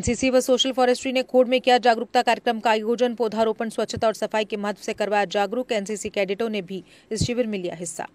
NCC व social forestry ने खोड में किया जागरूकता कार्यक्रम का आयोजन पौधारोपण स्वच्छता और सफाई के महत्व से करवाया जागरूक एनसीसी कैडेटों ने भी इस शिविर में लिया हिस्सा